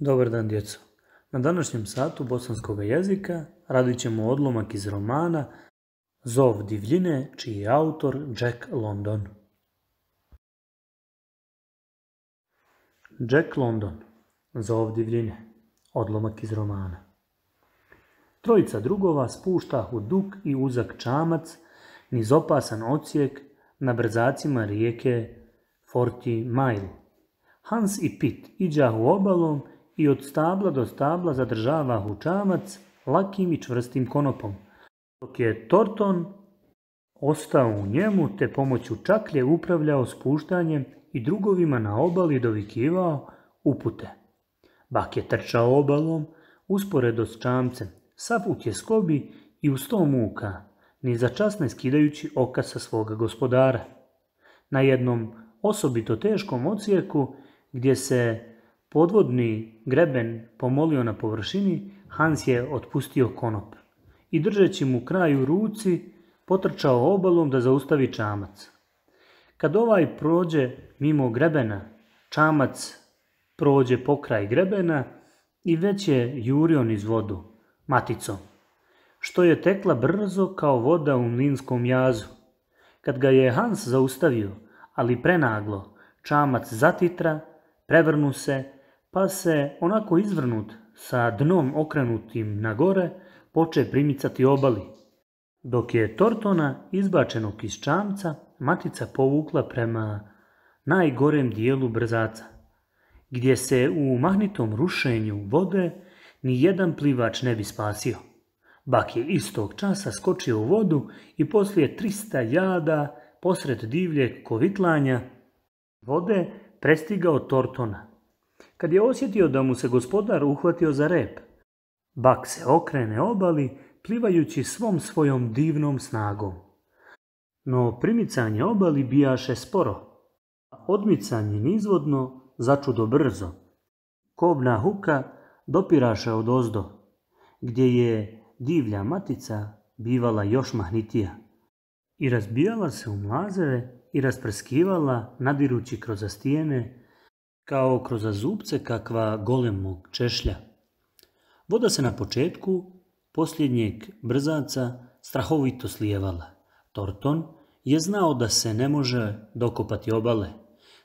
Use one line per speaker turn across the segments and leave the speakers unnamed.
Dobar dan djeco. Na današnjem satu bosanskog jezika radit ćemo odlomak iz romana Zov divljine, čiji je autor Jack London. Jack London, Zov divljine, odlomak iz romana. Trojica drugova spušta u dug i uzak čamac, niz opasan ocijek na brzacima rijeke Forty Mile. Hans i Pit u obalom i od stabla do stabla zadržava čamac lakim i čvrstim konopom, dok je Torton ostao u njemu te pomoću čaklje upravljao spuštanjem i drugovima na obali dovikivao upute. Bak je trčao obalom, usporedo s čamcem, sav u tjeskobi i u sto muka, ni za čas ne skidajući oka sa svoga gospodara. Na jednom osobito teškom ocijeku, gdje se podvodni greben pomolio na površini, Hans je otpustio konop i držeći mu kraj u ruci, potrčao obalom da zaustavi čamac. Kad ovaj prođe mimo grebena, čamac prođe pokraj grebena i već je jurio niz vodu, maticom, što je tekla brzo kao voda u mlinskom jazu. Kad ga je Hans zaustavio, ali prenaglo, čamac zatitra, prevrnu se pa se onako izvrnut sa dnom okrenutim na gore poče primicati obali. Dok je Tortona izbačenog iz čamca matica povukla prema najgorem dijelu brzaca, gdje se u mahnitom rušenju vode ni jedan plivač ne bi spasio. Bak je istog časa skočio u vodu i poslije 300 jada posred divlje kovitlanja vode prestigao Tortona kad je osjetio da mu se gospodar uhvatio za rep. Bak se okrene obali, plivajući svom svojom divnom snagom. No primicanje obali bijaše sporo, a odmicanje nizvodno začudo brzo. Kobna huka dopiraše od ozdo, gdje je divlja matica bivala još mahnitija i razbijala se u mlazeve i rasprskivala nadirući kroz stijene kao kroz zubce kakva golemog češlja. Voda se na početku posljednjeg brzaca strahovito slijevala. Torton je znao da se ne može dokopati obale.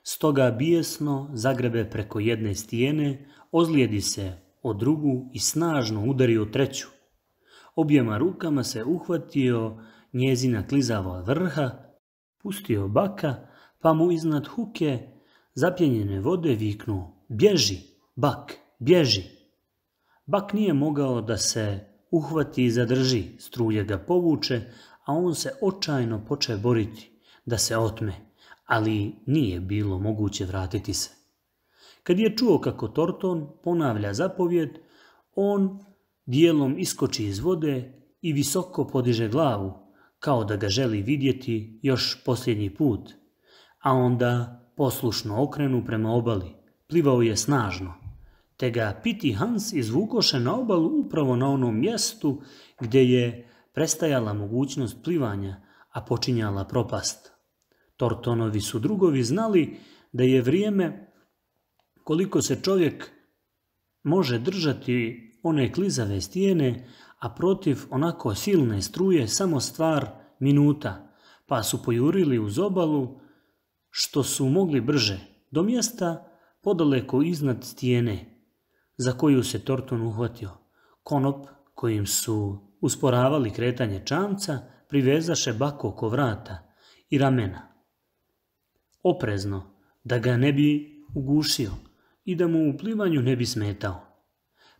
Stoga bijesno zagrebe preko jedne stijene, ozlijedi se o drugu i snažno udari o treću. Objema rukama se uhvatio njezina klizava vrha, pustio baka, pa mu iznad huke Zapjenjene vode viknuo Bježi, bak, bježi. Bak nije mogao da se uhvati i zadrži, struje ga povuče, a on se očajno poče boriti da se otme, ali nije bilo moguće vratiti se. Kad je čuo kako Torton ponavlja zapovjed, on dijelom iskoči iz vode i visoko podiže glavu, kao da ga želi vidjeti još posljednji put – a onda poslušno okrenu prema obali. Plivao je snažno, te ga Piti Hans izvukoše na obalu upravo na onom mjestu gdje je prestajala mogućnost plivanja, a počinjala propast. Tortonovi su drugovi znali da je vrijeme koliko se čovjek može držati one klizave stijene, a protiv onako silne struje samo stvar minuta, pa su pojurili uz obalu, što su mogli brže do mjesta podaleko iznad stijene za koju se Torton uhvatio. Konop kojim su usporavali kretanje čamca privezaše bako oko vrata i ramena. Oprezno, da ga ne bi ugušio i da mu u plivanju ne bi smetao.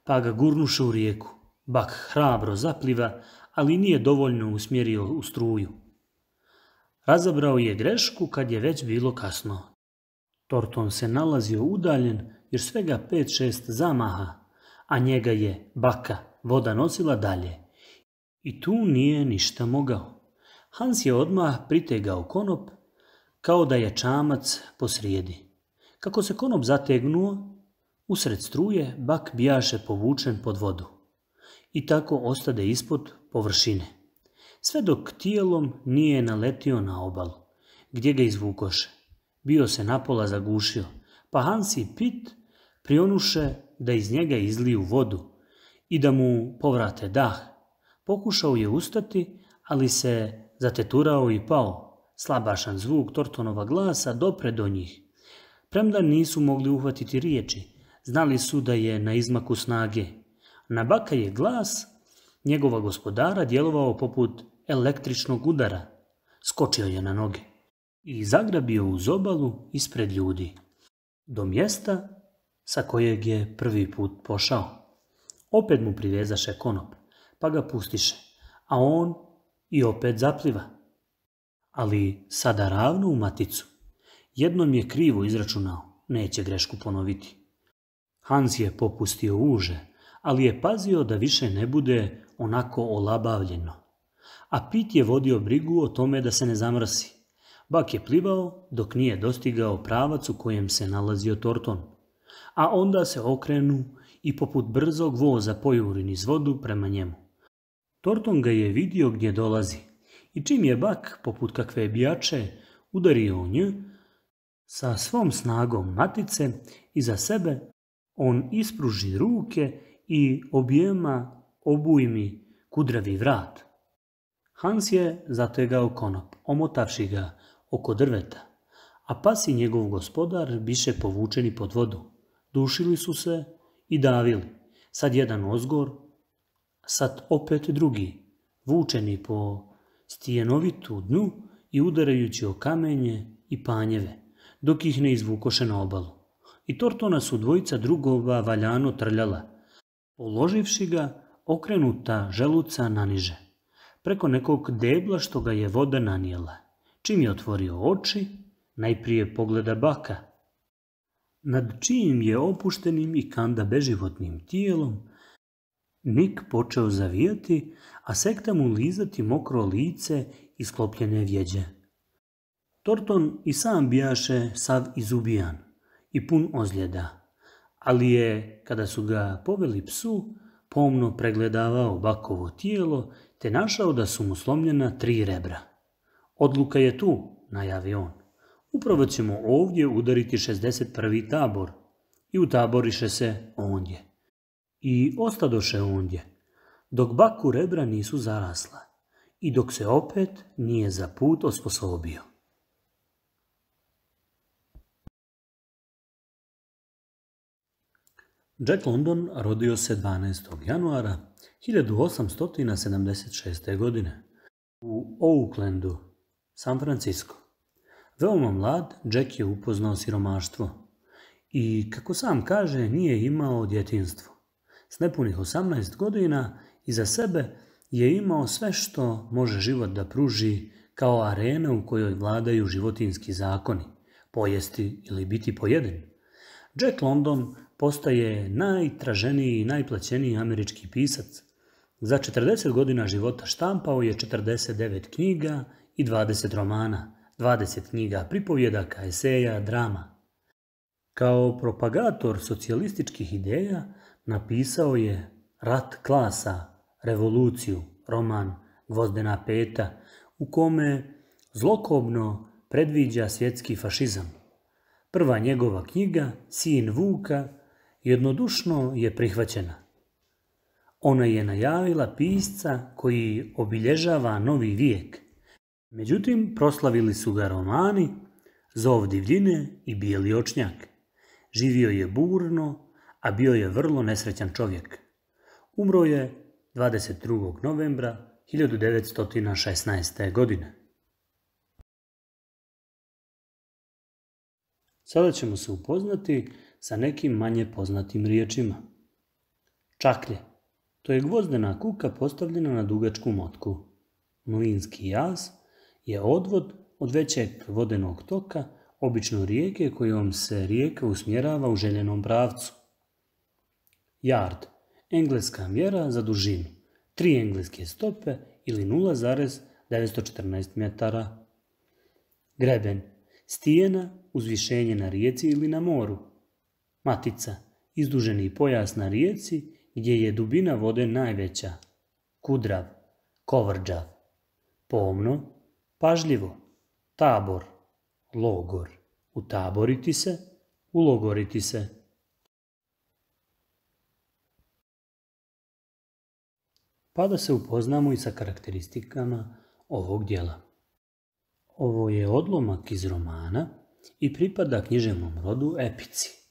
Pa ga gurnuše u rijeku. Bak hrabro zapliva, ali nije dovoljno usmjerio u struju. Razabrao je grešku kad je već bilo kasno. Torton se nalazio udaljen jer svega pet šest zamaha, a njega je baka voda nosila dalje. I tu nije ništa mogao. Hans je odmah pritegao konop kao da je čamac posrijedi. Kako se konop zategnuo, usred struje bak bijaše povučen pod vodu. I tako ostade ispod površine sve dok tijelom nije naletio na obalu, gdje ga izvukoše. Bio se napola zagušio, pa Hansi Pit prionuše da iz njega izliju vodu i da mu povrate dah. Pokušao je ustati, ali se zateturao i pao. Slabašan zvuk Tortonova glasa dopre do njih. Premda nisu mogli uhvatiti riječi, znali su da je na izmaku snage. Na baka je glas njegova gospodara djelovao poput električnog udara. Skočio je na noge i zagrabio uz obalu ispred ljudi, do mjesta sa kojeg je prvi put pošao. Opet mu privezaše konop, pa ga pustiše, a on i opet zapliva. Ali sada ravno u maticu. Jednom je krivo izračunao, neće grešku ponoviti. Hans je popustio uže, ali je pazio da više ne bude onako olabavljeno a Pit je vodio brigu o tome da se ne zamrsi. Bak je plivao dok nije dostigao pravac u kojem se nalazio Torton, a onda se okrenu i poput brzog voza pojurin iz vodu prema njemu. Torton ga je vidio gdje dolazi i čim je Bak, poput kakve bijače, udario u nju, sa svom snagom matice iza sebe on ispruži ruke i objema obujmi kudravi vrat. Hans je zategao konop, omotavši ga oko drveta, a pas i njegov gospodar biše povučeni pod vodu. Dušili su se i davili, sad jedan ozgor, sad opet drugi, vučeni po stijenovitu dnu i udarajući o kamenje i panjeve, dok ih ne izvukoše na obalu. I Tortona su dvojica drugova valjano trljala, položivši ga okrenuta želuca na niže preko nekog debla što ga je voda nanijela. Čim je otvorio oči, najprije pogleda baka. Nad čijim je opuštenim i kanda beživotnim tijelom, Nik počeo zavijati, a sekta mu lizati mokro lice i sklopljene vjeđe. Torton i sam bijaše sav izubijan i pun ozljeda, ali je, kada su ga poveli psu, pomno pregledavao bakovo tijelo te našao da su mu slomljena tri rebra. Odluka je tu, najavi on. Upravo ćemo ovdje udariti 61. tabor i utaboriše se ondje. I ostadoše ondje, dok baku rebra nisu zarasla i dok se opet nije za put osposobio. Jack London rodio se 12. januara 1876. godine u Oaklandu, San Francisco. Veoma mlad, Jack je upoznao siromaštvo i, kako sam kaže, nije imao djetinstvo. S nepunih 18 godina iza sebe je imao sve što može život da pruži kao arena u kojoj vladaju životinski zakoni, pojesti ili biti pojedin. Jack London postaje najtraženiji i najplaćeniji američki pisac. Za 40 godina života štampao je 49 knjiga i 20 romana, 20 knjiga pripovjedaka, eseja, drama. Kao propagator socijalističkih ideja napisao je Rat klasa, revoluciju, roman Gvozdena peta, u kome zlokobno predviđa svjetski fašizam. Prva njegova knjiga, Sin Vuka, jednodušno je prihvaćena. Ona je najavila pisca koji obilježava novi vijek. Međutim, proslavili su ga romani, zov divljine i bijeli očnjak. Živio je burno, a bio je vrlo nesrećan čovjek. Umro je 22. novembra 1916. godine. Sada ćemo se upoznati sa nekim manje poznatim riječima. Čaklje. To je gvozdena kuka postavljena na dugačku motku. Mlinski jaz je odvod od većeg vodenog toka, obično rijeke kojom se rijeka usmjerava u željenom pravcu. Yard. Engleska mjera za dužinu. Tri engleske stope ili 0,914 metara. Greben. Stijena, uzvišenje na rijeci ili na moru, Matica, izduženi pojas na rijeci gdje je dubina vode najveća. Kudrav, kovrđav. Pomno, pažljivo, tabor, logor. Utaboriti se, ulogoriti se. Pa da se upoznamo i sa karakteristikama ovog dijela. Ovo je odlomak iz romana i pripada književnom rodu epici.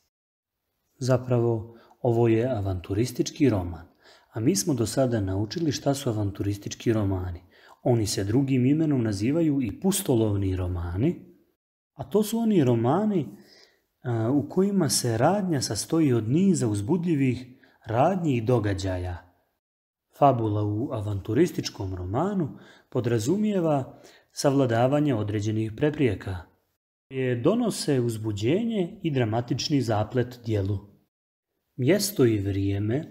Zapravo, ovo je avanturistički roman, a mi smo do sada naučili šta su avanturistički romani. Oni se drugim imenom nazivaju i pustolovni romani, a to su oni romani u kojima se radnja sastoji od niza uzbudljivih radnjih događaja. Fabula u avanturističkom romanu podrazumijeva savladavanje određenih preprijeka, je donose uzbuđenje i dramatični zaplet dijelu. Mjesto i vrijeme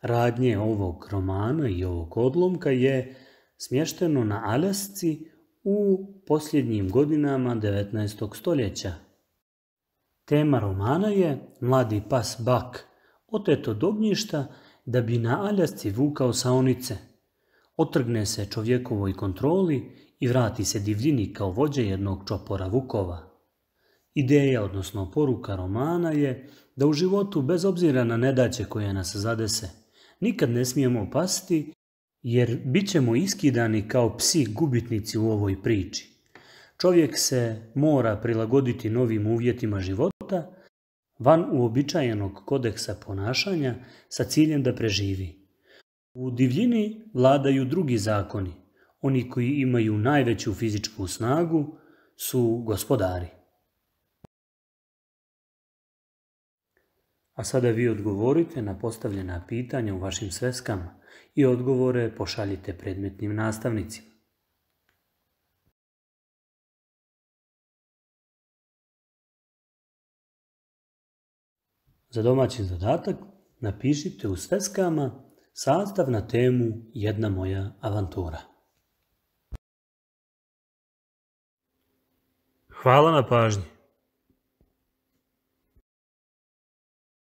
radnje ovog romana i ovog odlomka je smješteno na Aljasci u posljednjim godinama 19. stoljeća. Tema romana je mladi pas Bak, oteto od da bi na Aljasci vukao saonice. Otrgne se čovjekovoj kontroli i vrati se divljini kao vođe jednog čopora vukova. Ideja, odnosno poruka romana je da u životu, bez obzira na nedaće koje nas zadese, nikad ne smijemo pasti jer bit ćemo iskidani kao psi gubitnici u ovoj priči. Čovjek se mora prilagoditi novim uvjetima života van uobičajenog kodeksa ponašanja sa ciljem da preživi. U divljini vladaju drugi zakoni. Oni koji imaju najveću fizičku snagu su gospodari. sada vi odgovorite na postavljena pitanja u vašim sveskama i odgovore pošaljite predmetnim nastavnicima. Za domaći zadatak napišite u sveskama sastav na temu Jedna moja avantura. Hvala na pažnji.